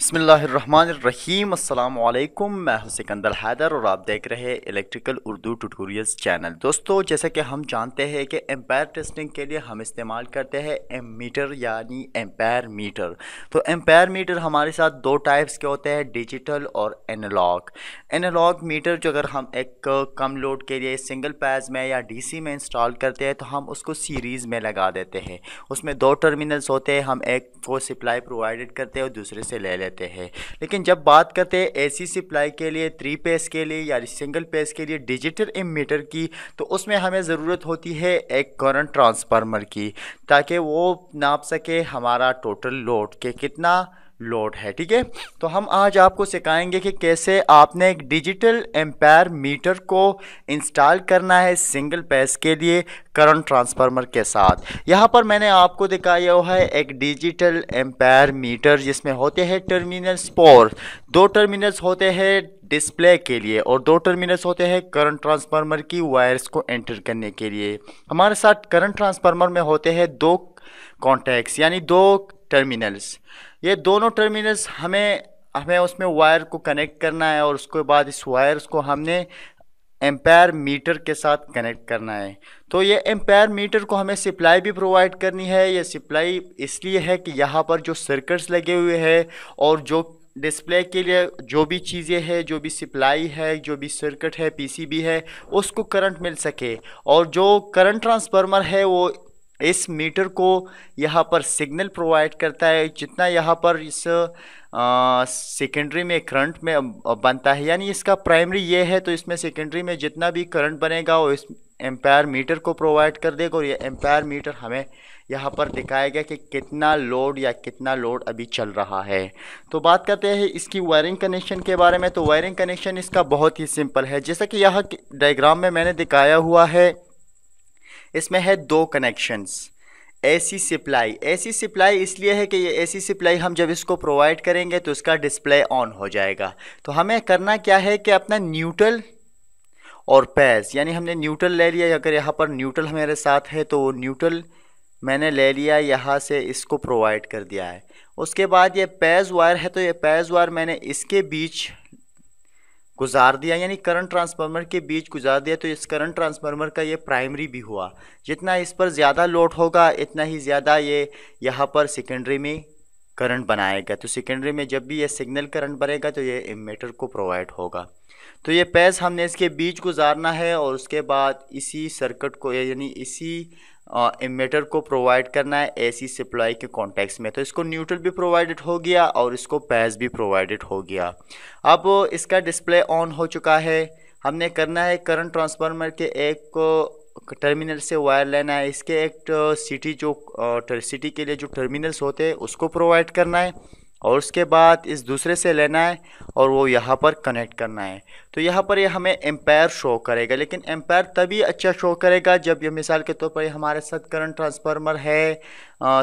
बसमीम अल्लाम मैं सिकंदर हैदर और आप देख रहे हैं इलेक्ट्रिकल उर्दू ट्यूटोरियल्स चैनल दोस्तों जैसा कि हम जानते हैं कि एम्पायर टेस्टिंग के लिए हम इस्तेमाल करते हैं एम मीटर यानी एम्पायर मीटर तो एम्पायर मीटर हमारे साथ दो टाइप्स के होते हैं डिजिटल और एनालॉग एनालॉग मीटर जो अगर हम एक कम लोड के लिए सिंगल पैज में या डी में इंस्टॉल करते हैं तो हम उसको सीरीज़ में लगा देते हैं उसमें दो टर्मिनल्स होते हैं हम एक को सप्लाई प्रोवाइड करते हैं और दूसरे से ले लेते रहते हैं लेकिन जब बात करते हैं एसी सप्लाई के लिए थ्री पेस के लिए या सिंगल पेस के लिए डिजिटल इमीटर की तो उसमें हमें ज़रूरत होती है एक करंट ट्रांसफार्मर की ताकि वो नाप सके हमारा टोटल लोड के कितना लोड है ठीक है तो हम आज आपको सिखाएंगे कि कैसे आपने एक डिजिटल एम्पायर मीटर को इंस्टॉल करना है सिंगल पैस के लिए करंट ट्रांसफार्मर के साथ यहाँ पर मैंने आपको दिखाया हुआ है एक डिजिटल एम्पायर मीटर जिसमें होते हैं टर्मिनल्स पोर दो टर्मिनल्स होते हैं डिस्प्ले के लिए और दो टर्मिनल्स होते हैं करंट ट्रांसफार्मर की वायर्स को एंटर करने के लिए हमारे साथ करंट ट्रांसफार्मर में होते हैं दो कॉन्टैक्ट्स यानी दो टर्मिनल्स ये दोनों टर्मिनल्स हमें हमें उसमें वायर को कनेक्ट करना है और उसके बाद इस वायर्स को हमने एम्पायर मीटर के साथ कनेक्ट करना है तो ये एम्पायर मीटर को हमें सप्लाई भी प्रोवाइड करनी है ये सप्लाई इसलिए है कि यहाँ पर जो सर्कट्स लगे हुए हैं और जो डिस्प्ले के लिए जो भी चीज़ें हैं जो भी सप्लाई है जो भी सर्किट है पीसीबी है उसको करंट मिल सके और जो करंट ट्रांसफार्मर है वो इस मीटर को यहाँ पर सिग्नल प्रोवाइड करता है जितना यहाँ पर इस सेकेंडरी में करंट में बनता है यानी इसका प्राइमरी ये है तो इसमें सेकेंडरी में जितना भी करंट बनेगा वो इस एम्पायर मीटर को प्रोवाइड कर देगा और ये एम्पायर मीटर हमें यहाँ पर दिखाएगा कि कितना लोड या कितना लोड अभी चल रहा है तो बात करते हैं इसकी वायरिंग कनेक्शन के बारे में तो वायरिंग कनेक्शन इसका बहुत ही सिंपल है जैसा कि यहाँ डायग्राम में मैंने दिखाया हुआ है इसमें है दो connections AC supply AC supply इसलिए है कि ये एसी सप्लाई हम जब इसको प्रोवाइड करेंगे तो इसका डिस्प्ले ऑन हो जाएगा तो हमें करना क्या है कि अपना न्यूट्रल और पैस यानी हमने न्यूट्रल ले लिया अगर यहाँ पर न्यूट्रल हमारे साथ है तो वो न्यूट्रल मैंने ले लिया यहाँ से इसको प्रोवाइड कर दिया है उसके बाद ये पैज वायर है तो ये पैज वायर मैंने इसके बीच गुजार दिया यानी करंट ट्रांसफार्मर के बीच गुजार दिया तो इस करंट ट्रांसफार्मर का ये प्राइमरी भी हुआ जितना इस पर ज़्यादा लोड होगा इतना ही ज़्यादा ये यहाँ पर सेकेंडरी में करंट बनाएगा तो सेकेंडरी में जब भी ये सिग्नल करंट बनेगा तो ये इमेटर को प्रोवाइड होगा तो ये पैस हमने इसके बीच गुजारना है और उसके बाद इसी सर्किट को यानी इसी इमेटर को प्रोवाइड करना है एसी सप्लाई के कॉन्टेक्स में तो इसको न्यूट्रल भी प्रोवाइडेड हो गया और इसको पैस भी प्रोवाइडेड हो गया अब इसका डिस्प्ले ऑन हो चुका है हमने करना है करंट ट्रांसफार्मर के एक टर्मिनल से वायर लेना है इसके एक सिटी uh, जो सिटी uh, के लिए जो टर्मिनल्स होते हैं उसको प्रोवाइड करना है और उसके बाद इस दूसरे से लेना है और वो यहाँ पर कनेक्ट करना है तो यहाँ पर ये यह हमें एम्पायर शो करेगा लेकिन एम्पायर तभी अच्छा शो करेगा जब ये मिसाल के तौर पर हमारे साथ करंट ट्रांसफार्मर है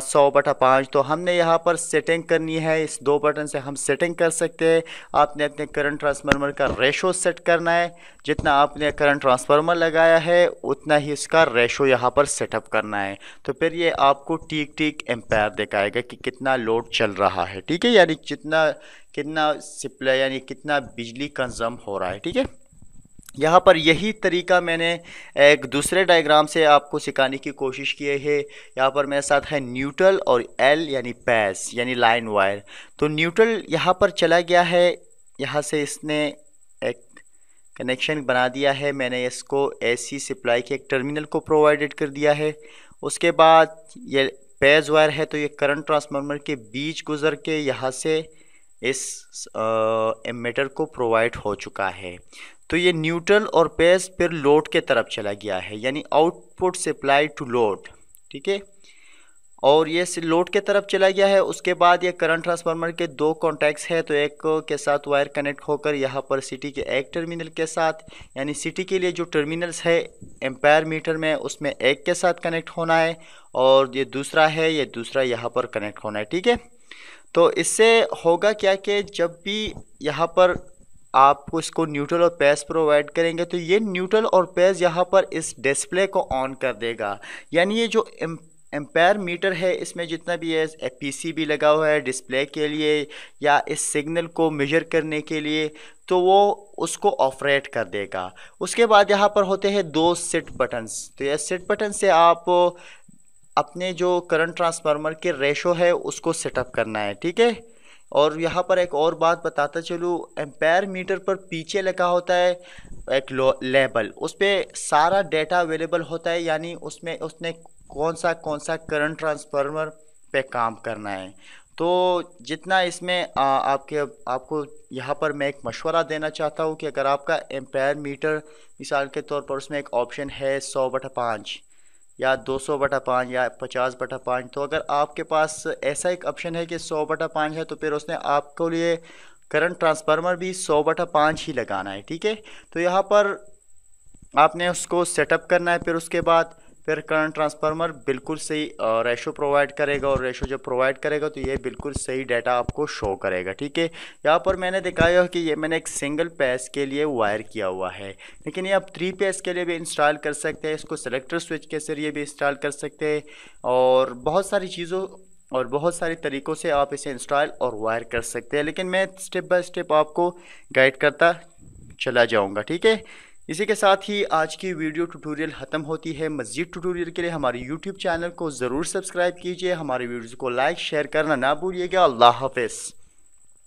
सौ बटा पाँच तो हमने यहाँ पर सेटिंग करनी है इस दो बटन से हम सेटिंग कर सकते हैं आपने अपने करंट ट्रांसफार्मर का रेशो सेट करना है जितना आपने करंट ट्रांसफार्मर लगाया है उतना ही इसका रेशो यहाँ पर सेटअप करना है तो फिर ये आपको टीक टीक एम्पायर दिखाएगा कि कितना लोड चल रहा है ठीक है ठीक यानी जितना कितना सप्लाई यानी कितना बिजली कंजम हो रहा है ठीक है यहाँ पर यही तरीका मैंने एक दूसरे डायग्राम से आपको सिखाने की कोशिश की है यहाँ पर मेरे साथ है न्यूट्रल और एल यानी पैस यानी लाइन वायर तो न्यूट्रल यहाँ पर चला गया है यहाँ से इसने एक कनेक्शन बना दिया है मैंने इसको एसी सप्लाई के एक टर्मिनल को प्रोवाइडेड कर दिया है उसके बाद ये फेज़ वायर है तो ये करंट ट्रांसफार्मर के बीच गुजर के यहाँ से इस एमीटर को प्रोवाइड हो चुका है तो ये न्यूट्रल और पेज फिर लोड के तरफ चला गया है यानी आउटपुट सप्लाई टू लोड ठीक है और ये लोड के तरफ चला गया है उसके बाद ये करंट ट्रांसफार्मर के दो कॉन्टैक्ट्स है तो एक के साथ वायर कनेक्ट होकर यहाँ पर सिटी के एक टर्मिनल के साथ यानी सिटी के लिए जो टर्मिनल्स है एम्पायर मीटर में उसमें एक के साथ कनेक्ट होना है और ये दूसरा है ये दूसरा यहाँ पर कनेक्ट होना है ठीक है तो इससे होगा क्या कि जब भी यहाँ पर आपको इसको न्यूट्रल और पेज प्रोवाइड करेंगे तो ये न्यूट्रल और पेज यहाँ पर इस डिस्प्ले को ऑन कर देगा यानी ये जो एम्पेयर मीटर है इसमें जितना भी है पीसी भी लगा हुआ है डिस्प्ले के लिए या इस सिग्नल को मेजर करने के लिए तो वो उसको ऑपरेट कर देगा उसके बाद यहाँ पर होते हैं दो सिट बटन्स तो यह सिट बटन से आप अपने जो करंट ट्रांसफार्मर के रेशो है उसको सेटअप करना है ठीक है और यहाँ पर एक और बात बताता चलूँ एम्पायर मीटर पर पीछे लगा होता है एक लेबल उस पर सारा डेटा अवेलेबल होता है यानी उसमें उसने कौन सा कौन सा करंट ट्रांसफार्मर पे काम करना है तो जितना इसमें आ, आपके आपको यहाँ पर मैं एक मशवरा देना चाहता हूँ कि अगर आपका एम्पायर मीटर मिसाल के तौर पर उसमें एक ऑप्शन है सौ बटा पाँच या दो सौ बटा पाँच या पचास बटा पाँच तो अगर आपके पास ऐसा एक ऑप्शन है कि सौ बटा पाँच है तो फिर उसने आपको लिए करंट ट्रांसफार्मर भी सौ बटा पाँच ही लगाना है ठीक है तो यहाँ पर आपने उसको सेटअप करना है फिर उसके बाद फिर करंट ट्रांसफार्मर बिल्कुल सही रेशो प्रोवाइड करेगा और रेशो जब प्रोवाइड करेगा तो ये बिल्कुल सही डाटा आपको शो करेगा ठीक है यहाँ पर मैंने दिखाया कि ये मैंने एक सिंगल पेस के लिए वायर किया हुआ है लेकिन ये आप थ्री पेस के लिए भी इंस्टॉल कर सकते हैं इसको सेलेक्टर स्विच के जरिए भी इंस्टॉल कर सकते हैं और बहुत सारी चीज़ों और बहुत सारे तरीक़ों से आप इसे इंस्टॉल और वायर कर सकते हैं लेकिन मैं स्टेप बाय स्टेप आपको गाइड करता चला जाऊँगा ठीक है इसी के साथ ही आज की वीडियो ट्यूटोरियल ख़त्म होती है मजीद ट्यूटोरियल के लिए हमारे यूट्यूब चैनल को ज़रूर सब्सक्राइब कीजिए हमारे वीडियोज़ को लाइक शेयर करना ना भूलिएगा अल्लाह हाफिज़